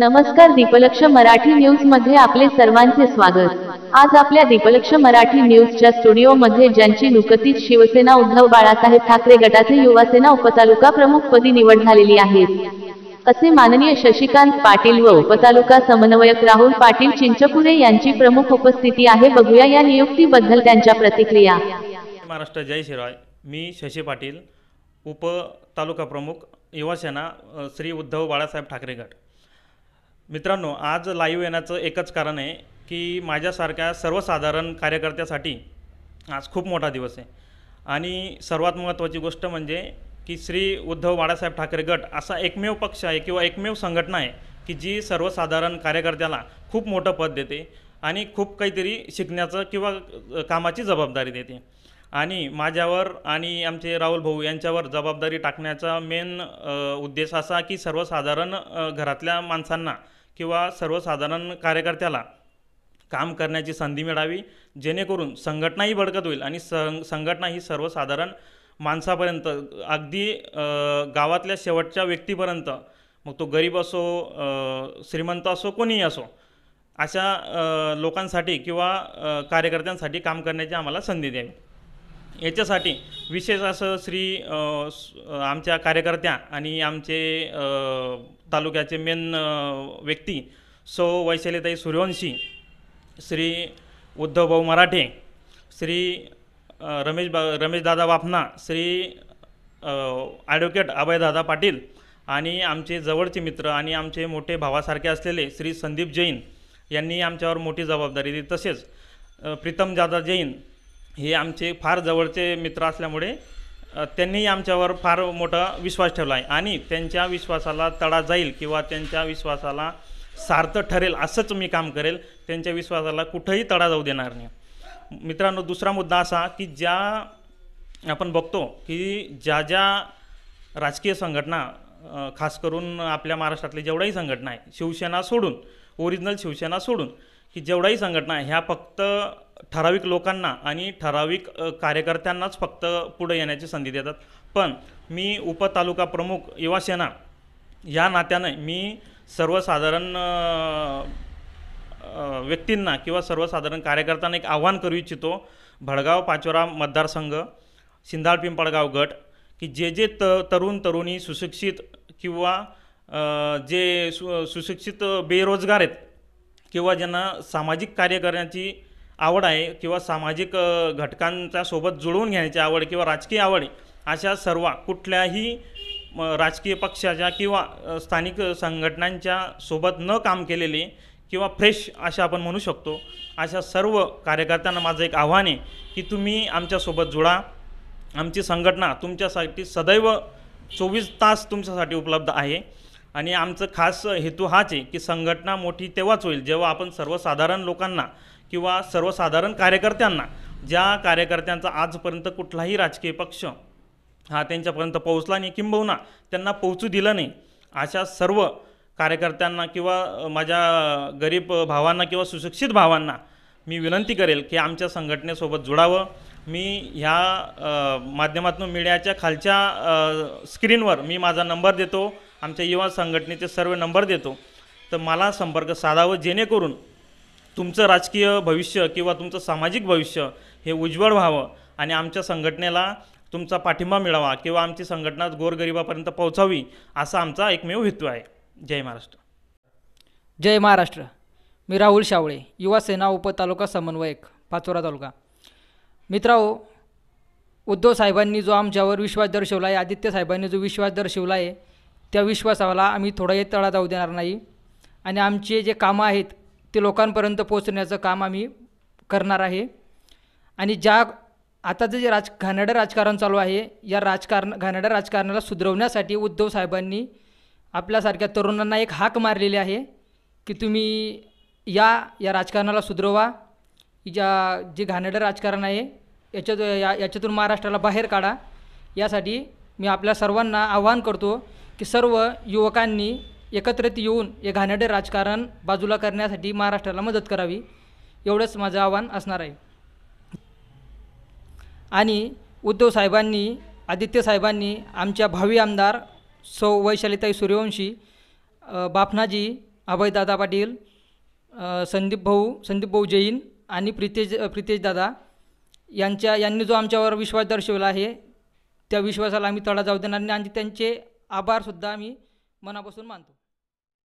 नमस्कार दीपलक्ष मराठी न्यूज मध्ये आपले सर्वांचे स्वागत आज आपल्या दीपलक्ष मराठी न्यूजच्या मध्ये ज्यांची नुकतीच शिवसेना उद्धव बाळासाहेब ठाकरे गटाचे युवासेना उपतालुका प्रमुख पदी निवड झालेली आहे असे माननीय शशिकांत पाटील व उपतालुका समन्वयक राहुल पाटील चिंचपुरे यांची प्रमुख उपस्थिती आहे बघूया या नियुक्तीबद्दल त्यांच्या प्रतिक्रिया महाराष्ट्र जय शिराय मी शशी पाटील उपतालुका प्रमुख युवासेना श्री उद्धव बाळासाहेब ठाकरे गट मित्रांनो आज लाईव्ह येण्याचं एकच कारण आहे की माझ्यासारख्या सर्वसाधारण कार्यकर्त्यासाठी आज खूप मोठा दिवस आहे आणि सर्वात महत्त्वाची गोष्ट म्हणजे की श्री उद्धव बाळासाहेब ठाकरे गट असा एकमेव पक्ष आहे किंवा एकमेव संघटना आहे की जी सर्वसाधारण कार्यकर्त्याला खूप मोठं पद देते आणि खूप काहीतरी शिकण्याचं किंवा कामाची जबाबदारी देते आणि माझ्यावर आणि आमचे राहुल भाऊ यांच्यावर जबाबदारी टाकण्याचा मेन उद्देश असा की सर्वसाधारण घरातल्या माणसांना किंवा सर्वसाधारण कार्यकर्त्याला काम करण्याची संधी मिळावी जेणेकरून संघटनाही बडकत होईल आणि सं संघटना ही सर्वसाधारण माणसापर्यंत अगदी गावातल्या शेवटच्या व्यक्तीपर्यंत मग तो गरीब असो श्रीमंत असो कोणीही असो अशा लोकांसाठी किंवा कार्यकर्त्यांसाठी काम करण्याची आम्हाला संधी द्यावी याच्यासाठी विशेष असं श्री आमच्या कार्यकर्त्या आणि आमचे तालुक्याचे मेन व्यक्ती सौ वैशालीताई सूर्यवंशी श्री उद्धवभाऊ मराठे श्री रमेश बा रमेशदादा वाफना श्री ॲडव्होकेट अभयदादा पाटील आणि आमचे जवळचे मित्र आणि आमचे मोठे भावासारखे असलेले श्री संदीप जैन यांनी आमच्यावर मोठी जबाबदारी दिली तसेच प्रीतम जादा जैन हे आमचे फार जवळचे मित्र असल्यामुळे त्यांनीही आमच्यावर फार मोठा विश्वास ठेवला आहे आणि त्यांच्या विश्वासाला तडा जाईल किंवा त्यांच्या विश्वासाला सार्थ ठरेल असंच मी काम करेल त्यांच्या विश्वासाला कुठंही तडा जाऊ देणार नाही मित्रांनो दुसरा मुद्दा असा की ज्या आपण बघतो की ज्या ज्या राजकीय संघटना खास करून आपल्या महाराष्ट्रातली जेवढ्याही संघटना आहे शिवसेना सोडून ओरिजिनल शिवसेना सोडून की जेवढाही संघटना आहे ह्या फक्त ठराविक लोकांना आणि ठराविक कार्यकर्त्यांनाच फक्त पुढे येण्याची संधी देतात पण मी उपतालुका प्रमुख युवा सेना या नात्याने मी सर्वसाधारण व्यक्तींना किंवा सर्वसाधारण कार्यकर्त्यांना एक आव्हान करू इच्छितो भडगाव पाचोरा मतदारसंघ सिंधाळ पिंपळगाव गट की जे जे त तरुण तरुणी सुशिक्षित किंवा जे सु सुशिक्षित बेरोजगार आहेत किंवा ज्यांना सामाजिक कार्य करण्याची आवड आहे किंवा सामाजिक घटकांच्या सोबत जुळवून घेण्याची आवड किंवा राजकीय आवड अशा सर्व कुठल्याही राजकीय पक्षाच्या किंवा स्थानिक संघटनांच्या सोबत न काम केलेले किंवा फ्रेश अशा आपण म्हणू शकतो अशा सर्व कार्यकर्त्यांना माझं एक आव्हान आहे की तुम्ही आमच्यासोबत जुळा आमची संघटना तुमच्यासाठी सदैव चोवीस तास तुमच्यासाठी उपलब्ध आहे आणि आमचं खास हेतू हाच आहे की संघटना मोठी तेव्हाच होईल जेव्हा आपण सर्वसाधारण लोकांना किंवा सर्वसाधारण कार्यकर्त्यांना ज्या कार्यकर्त्यांचा आजपर्यंत कुठलाही राजकीय पक्ष हा त्यांच्यापर्यंत पोहोचला नाही किंबहुना त्यांना पोहोचू दिलं नाही अशा सर्व कार्यकर्त्यांना किंवा माझ्या गरीब भावांना किंवा सुशिक्षित भावांना मी विनंती करेल की आमच्या संघटनेसोबत जुडावं मी ह्या माध्यमातून मीडियाच्या खालच्या स्क्रीनवर मी माझा नंबर देतो आमच्या युवा संघटनेचे सर्व नंबर देतो तर मला संपर्क साधावं जेणेकरून तुमचं राजकीय भविष्य किंवा तुमचं सामाजिक भविष्य हे उज्ज्वल व्हावं आणि आमच्या संघटनेला तुमचा पाठिंबा मिळावा किंवा आमची संघटना गोरगरिबापर्यंत पोहोचावी असा आमचा एकमेव हेतू आहे जय महाराष्ट्र जय महाराष्ट्र मी राहुल शावळे युवा सेना उपतालुका समन्वयक पाचोरा तालुका मित्राओ उद्धव साहेबांनी जो आमच्यावर विश्वास दर्शवला आहे आदित्य साहेबांनी जो विश्वास दर्शवला आहे त्या विश्वासाला आम्ही थोडाही तळा जाऊ देणार नाही आणि आमचे जे कामं आहेत ते लोकांपर्यंत पोचण्याचं काम आम्ही करणार आहे आणि ज्या आताचं जे राज घाणेडं राजकारण चालू आहे या राजकारण घाणेड्या राजकारणाला सुधरवण्यासाठी उद्धव साहेबांनी आपल्यासारख्या तरुणांना एक हाक मारलेली आहे की तुम्ही या या राजकारणाला सुधरवा या जे घाणेडं राजकारण आहे याच्यात या याच्यातून महाराष्ट्राला बाहेर काढा यासाठी मी आपल्या सर्वांना आवाहन करतो की सर्व युवकांनी एकत्रित येऊन हे घानडे राजकारण बाजूला करण्यासाठी महाराष्ट्राला मदत करावी एवढंच माझं आव्हान असणार आहे आणि उद्धव साहेबांनी आदित्य साहेबांनी आमच्या भावी आमदार सौ वैशालीताई सूर्यवंशी बापनाजी अभयदादा पाटील संदीप भाऊ संदीप भाऊ जैन आणि प्रितेश दादा यांच्या यांनी जो आमच्यावर विश्वास दर्शवला आहे त्या विश्वासाला आम्ही तडा जाऊ देणार नाही आणि त्यांचे आभारसुद्धा आम्ही मनापासून मानतो